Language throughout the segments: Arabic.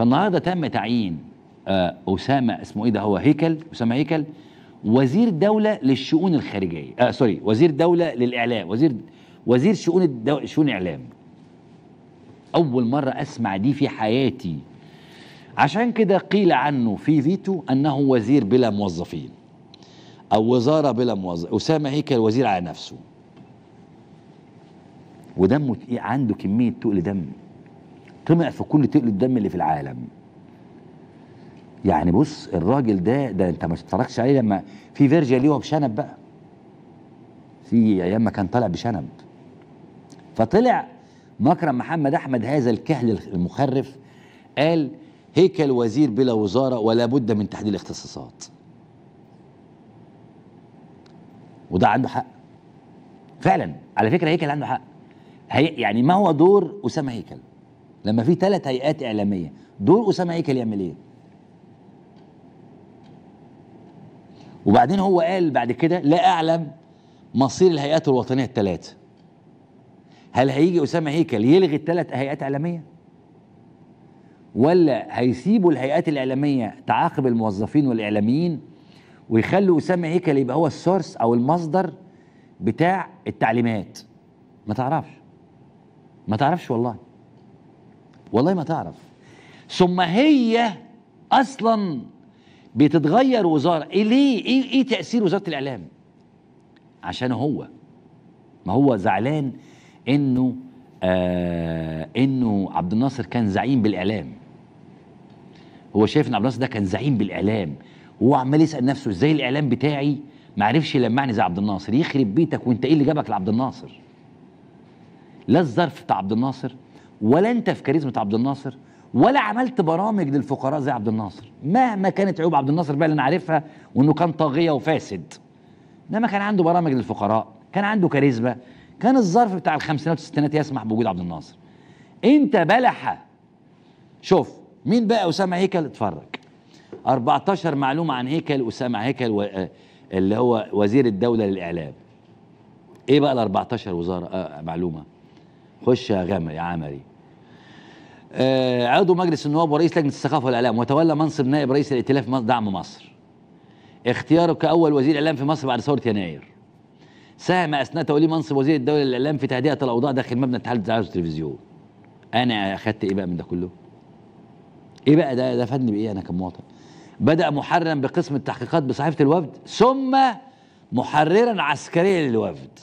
فالنهارده تم تعيين آه، اسامه اسمه ايه ده هو هيكل اسامه هيكل وزير دوله للشؤون الخارجيه آه سوري وزير دوله للاعلام وزير وزير شؤون شؤون الاعلام اول مره اسمع دي في حياتي عشان كده قيل عنه في فيتو انه وزير بلا موظفين او وزاره بلا موظف اسامه هيكل وزير على نفسه ودمه عنده كميه تقل دم طمع في كل تقل الدم اللي في العالم يعني بص الراجل ده ده انت ما تتفرجش عليه لما في فيرجن ليه بشنب بقى في ايام ما كان طالع بشنب فطلع مكرم محمد احمد هذا الكهل المخرف قال هيكل وزير بلا وزاره ولا بد من تحديد الاختصاصات وده عنده حق فعلا على فكره هيكل عنده حق هي يعني ما هو دور اسامه هيكل لما في ثلاث هيئات اعلاميه دور اسامه هيكل يعمل ايه وبعدين هو قال بعد كده لا اعلم مصير الهيئات الوطنيه الثلاثه هل هيجي اسامه هيكل يلغي الثلاث هيئات اعلاميه ولا هيسيبوا الهيئات الاعلاميه تعاقب الموظفين والاعلاميين ويخلوا اسامه هيكل يبقى هو السورس او المصدر بتاع التعليمات ما تعرفش ما تعرفش والله والله ما تعرف ثم هي اصلا بتتغير وزاره إيه ليه ايه ايه تاثير وزاره الاعلام عشان هو ما هو زعلان انه آه انه عبد الناصر كان زعيم بالاعلام هو شايف ان عبد الناصر ده كان زعيم بالاعلام وهو عمال يسال نفسه ازاي الاعلام بتاعي ما عرفش يلمعني زي عبد الناصر يخرب بيتك وانت ايه اللي جابك لعبد الناصر لا الظرف بتاع عبد الناصر ولا انت في كاريزما عبد الناصر ولا عملت برامج للفقراء زي عبد الناصر مهما كانت عيوب عبد الناصر بقى اللي انا عارفها وانه كان طاغيه وفاسد انما كان عنده برامج للفقراء كان عنده كاريزما كان الظرف بتاع الخمسينات والستينات يسمح بوجود عبد الناصر انت بلحه شوف مين بقى اسامه هيكل اتفرج 14 معلومه عن هيكل اسامه هيكل و... آه، اللي هو وزير الدوله للاعلام ايه بقى ال 14 وزاره آه معلومه خش يا غامر يا عمري آه، عضو مجلس النواب ورئيس لجنه الثقافه والاعلام وتولى منصب نائب رئيس الائتلاف دعم مصر اختياره كاول وزير اعلام في مصر بعد ثوره يناير ساهم اثناء توليه منصب وزير الدوله للاعلام في تهدئه الاوضاع داخل مبنى اتحاد الاذاعه والتلفزيون انا اخدت ايه بقى من ده كله ايه بقى ده ده فادني بايه انا كمواطن بدا محررا بقسم التحقيقات بصحيفه الوفد ثم محررا عسكريا للوفد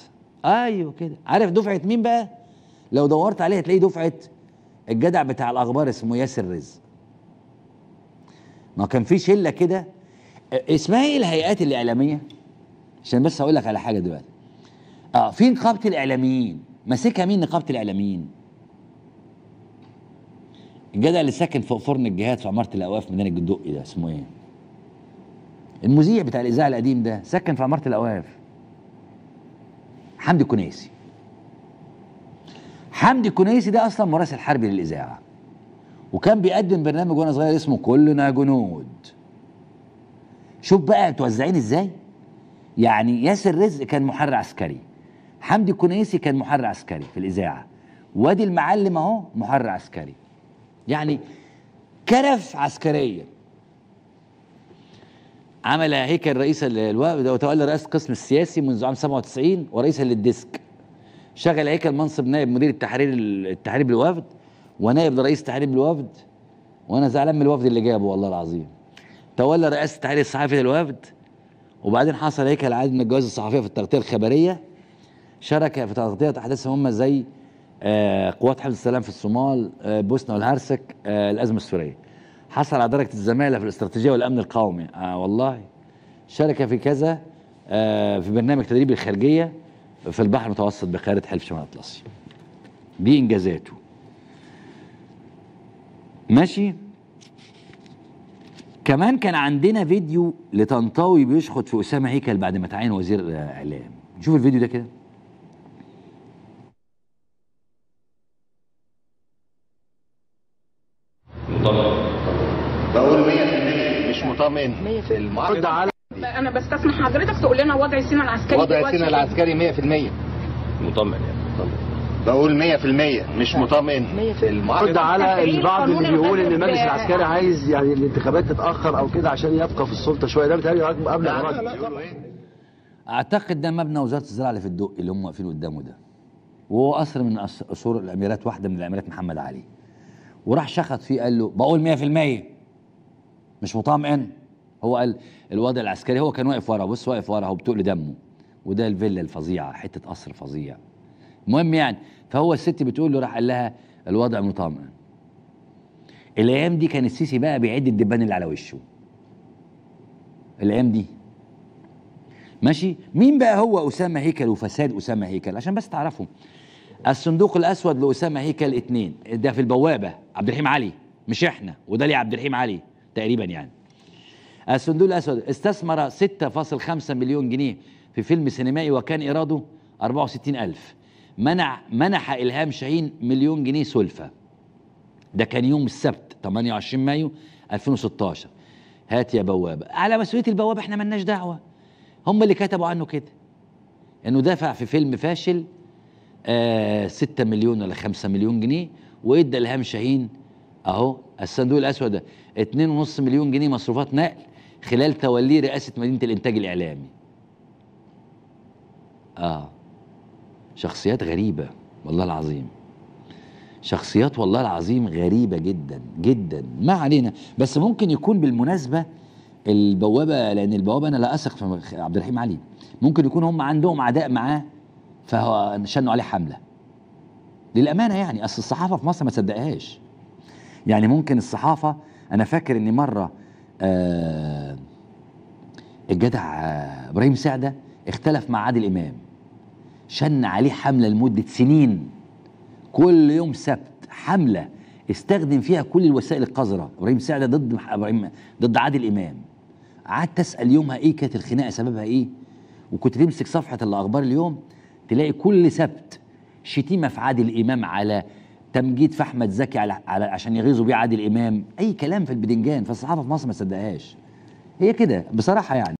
ايوه كده عارف دفعه مين بقى لو دورت عليها هتلاقي دفعه الجدع بتاع الاخبار اسمه ياسر رزق ما كان في شله كده اسمها ايه الهيئات الاعلاميه عشان بس اقول لك على حاجه دلوقتي اه في نقابه الاعلاميين ماسكها مين نقابه الاعلاميين الجدع اللي ساكن فوق فرن الجهاد في عماره الاوقاف ميدان الجدقي إيه ده اسمه ايه المذيع بتاع الاذاعه القديم ده ساكن في عماره الاوقاف حمدي كنيسي حمدي الكنيسي ده اصلا مراسل حربي للاذاعه وكان بيقدم برنامج وانا صغير اسمه كلنا جنود شوف بقى توزعين ازاي يعني ياسر رزق كان محرر عسكري حمدي الكنيسي كان محرر عسكري في الاذاعه وادي المعلم اهو محرر عسكري يعني كرف عسكريه عمل هيكل رئيس وتولى رئيس القسم السياسي منذ عام 97 ورئيسا للديسك شغل هيكل منصب نائب مدير التحرير التحرير بالوفد ونائب رئيس تحرير بالوفد وانا زعلان من الوفد اللي جابه والله العظيم تولى رئاسه التحرير الصحفي للوفد وبعدين حصل هيكل عادي من الجوائز الصحفيه في التغطيه الخبريه شارك في تغطيه احداث مهمه زي آه قوات حفظ السلام في الصومال آه بوسنا والهرسك آه الازمه السوريه حصل على درجه الزماله في الاستراتيجيه والامن القومي آه والله شارك في كذا آه في برنامج تدريب الخارجيه في البحر المتوسط بقيادة حلف شمال اطلسي دي إنجازاته ماشي كمان كان عندنا فيديو لطنطاوي بيشخط في أسامة هيكل بعد ما تعين وزير إعلام شوف الفيديو ده كده مطمئن بقول 100% مش مطمئن المعرض على انا بستسمح حضرتك تقول لنا وضع السينما العسكري وضع السينما العسكري 100% يعني، مطمئن يعني مطمئن بقول 100% مش مطمئن رد على البعض اللي بيقول ان المجلس العسكري عايز يعني الانتخابات تتاخر او كده عشان يبقى في السلطه شويه ده بيتهيألي قبل اعتقد ده مبنى وزاره الزراعه اللي في الدق اللي هم واقفين قدامه ده وهو قصر من قصور الاميرات واحده من الاميرات محمد علي وراح شخط فيه قال له بقول 100% مش مطمئن هو قال الوضع العسكري هو كان واقف ورا بص واقف ورا هو بتقل دمه وده الفيلا الفظيعه حته قصر فظيع المهم يعني فهو الست بتقول له راح قال لها الوضع مطمئن الايام دي كان السيسي بقى بيعد الدبان اللي على وشه الايام دي ماشي مين بقى هو اسامه هيكل وفساد اسامه هيكل عشان بس تعرفوا الصندوق الاسود لاسامه هيكل اتنين ده في البوابه عبد الرحيم علي مش احنا وده ليه عبد الرحيم علي تقريبا يعني الصندوق الاسود استثمر 6.5 مليون جنيه في فيلم سينمائي وكان ايراده 64000 منع منح الهام شاهين مليون جنيه سلفه ده كان يوم السبت 28 مايو 2016 هات يا بوابه على مسؤوليه البوابه احنا مالناش دعوه هم اللي كتبوا عنه كده انه دفع في فيلم فاشل آه 6 مليون ولا 5 مليون جنيه وادى الهام شاهين اهو الصندوق الاسود ده 2.5 مليون جنيه مصروفات نقل خلال توليه رئاسه مدينه الانتاج الاعلامي اه شخصيات غريبه والله العظيم شخصيات والله العظيم غريبه جدا جدا ما علينا بس ممكن يكون بالمناسبه البوابه لان البوابه انا لا اثق في عبد الرحيم علي ممكن يكون هم عندهم عداء معاه فهو شنوا عليه حمله للامانه يعني اصل الصحافه في مصر ما تصدقهاش. يعني ممكن الصحافه انا فاكر اني مره آه الجدع آه، ابراهيم سعده اختلف مع عادل امام شن عليه حمله لمده سنين كل يوم سبت حمله استخدم فيها كل الوسائل القذره ابراهيم سعده ضد ابراهيم ضد عادل امام قعدت اسال يومها ايه كانت الخناقه سببها ايه وكنت تمسك صفحه الاخبار اليوم تلاقي كل سبت شتيمه في عادل امام على تمجيد في احمد زكي على, على عشان يغيظوا بيه عادل امام اي كلام في البدنجان فالصحافه في مصر ما صدقهاش هي كده بصراحه يعني